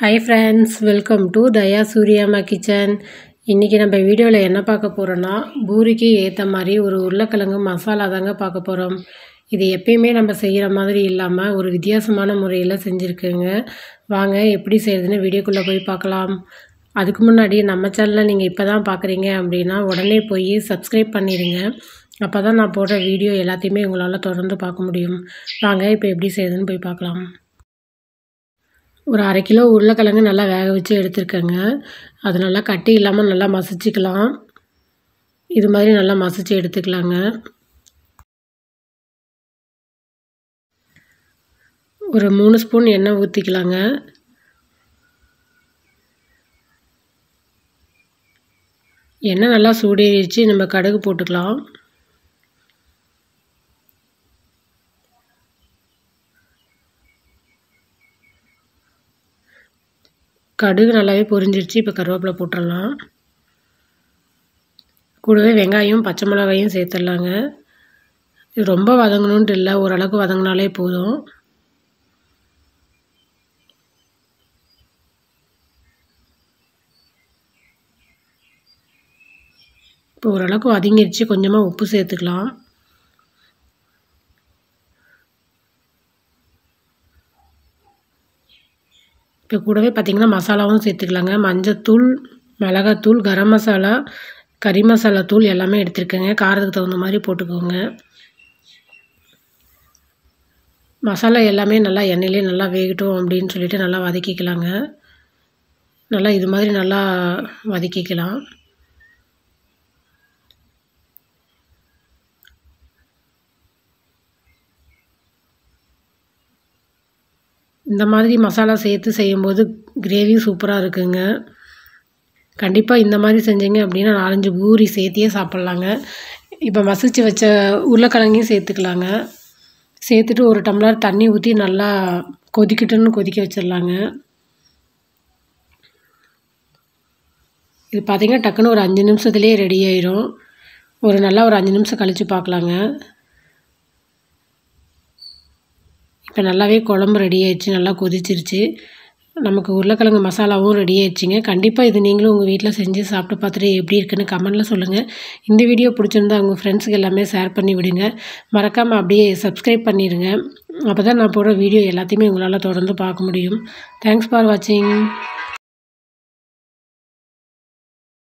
hi friends welcome to Daya Suriyamma kitchen இன்றைக்கி நம்ம வீடியோவில் என்ன பார்க்க போகிறோன்னா பூரிக்கு ஏற்ற மாதிரி ஒரு உருளைக்கிழங்கு மசாலா தாங்க பார்க்க போகிறோம் இது எப்பயுமே நம்ம செய்கிற மாதிரி இல்லாமல் ஒரு வித்தியாசமான முறையில் செஞ்சுருக்குங்க வாங்க எப்படி செய்கிறதுன்னு வீடியோக்குள்ளே போய் பார்க்கலாம் அதுக்கு முன்னாடி நம்ம சேனலில் நீங்கள் இப்போ தான் பார்க்குறீங்க அப்படின்னா உடனே போய் சப்ஸ்கிரைப் பண்ணிடுங்க அப்போ தான் நான் போடுற வீடியோ எல்லாத்தையுமே உங்களால் தொடர்ந்து பார்க்க முடியும் வாங்க இப்போ எப்படி செய்யுதுன்னு போய் பார்க்கலாம் ஒரு அரை கிலோ உருளைக்கிழங்கு நல்லா வேக வச்சு எடுத்துருக்கேங்க அது நல்லா கட்டி இல்லாமல் நல்லா மசிச்சுக்கலாம் இது மாதிரி நல்லா மசிச்சு எடுத்துக்கலாங்க ஒரு மூணு ஸ்பூன் எண்ணெய் ஊற்றிக்கலாங்க எண்ணெய் நல்லா சூடேறிச்சு நம்ம கடுகு போட்டுக்கலாம் கடுகு நல்லாவே பொரிஞ்சிருச்சு இப்போ கருவேப்பிலை போட்டுடலாம் கூடவே வெங்காயம் பச்சை மிளகாயும் சேர்த்துடலாங்க இது ரொம்ப வதங்கணுன்ட்டு இல்லை ஓரளவுக்கு வதங்கினாலே போதும் இப்போ ஓரளவுக்கு வதங்கிடுச்சு கொஞ்சமாக உப்பு சேர்த்துக்கலாம் இப்போ கூடவே பார்த்திங்கன்னா மசாலாவும் சேர்த்துக்கலாங்க மஞ்சத்தூள் மிளகாத்தூள் கரம் மசாலா கறி மசாலா தூள் எல்லாமே எடுத்துருக்கேங்க காரத்துக்கு தகுந்த மாதிரி போட்டுக்கோங்க மசாலா எல்லாமே நல்லா எண்ணெயிலே நல்லா வேகட்டும் அப்படின்னு சொல்லிட்டு நல்லா வதக்கிக்கலாங்க நல்லா இது மாதிரி நல்லா வதக்கிக்கலாம் இந்த மாதிரி மசாலா சேர்த்து செய்யும்போது கிரேவி சூப்பராக இருக்குங்க கண்டிப்பாக இந்த மாதிரி செஞ்சீங்க அப்படின்னா நாலஞ்சு பூரி சேர்த்தியே சாப்பிட்லாங்க இப்போ மசிச்சு வச்ச உருளைக்கிழங்கையும் சேர்த்துக்கலாங்க சேர்த்துட்டு ஒரு டம்ளர் தண்ணி ஊற்றி நல்லா கொதிக்கட்டுன்னு கொதிக்க வச்சிடலாங்க இது பார்த்திங்கன்னா டக்குன்னு ஒரு அஞ்சு நிமிஷத்துலேயே ரெடி ஆயிரும் ஒரு நல்லா ஒரு அஞ்சு நிமிஷம் கழித்து பார்க்கலாங்க இப்போ நல்லாவே குழம்பு ரெடி ஆயிடுச்சு நல்லா கொதிச்சிருச்சு நமக்கு உருளைக்கிழங்கு மசாலாவும் ரெடி ஆயிடுச்சுங்க கண்டிப்பாக இது நீங்களும் உங்கள் வீட்டில் செஞ்சு சாப்பிட்டு பார்த்துட்டு எப்படி இருக்குன்னு கமெண்டில் சொல்லுங்கள் இந்த வீடியோ பிடிச்சிருந்தா உங்கள் ஃப்ரெண்ட்ஸுக்கு எல்லாமே ஷேர் பண்ணி விடுங்க மறக்காமல் அப்படியே சப்ஸ்கிரைப் பண்ணிடுங்க அப்போ தான் நான் போடுற வீடியோ எல்லாத்தையுமே உங்களால் தொடர்ந்து பார்க்க முடியும் தேங்க்ஸ் ஃபார் வாட்சிங்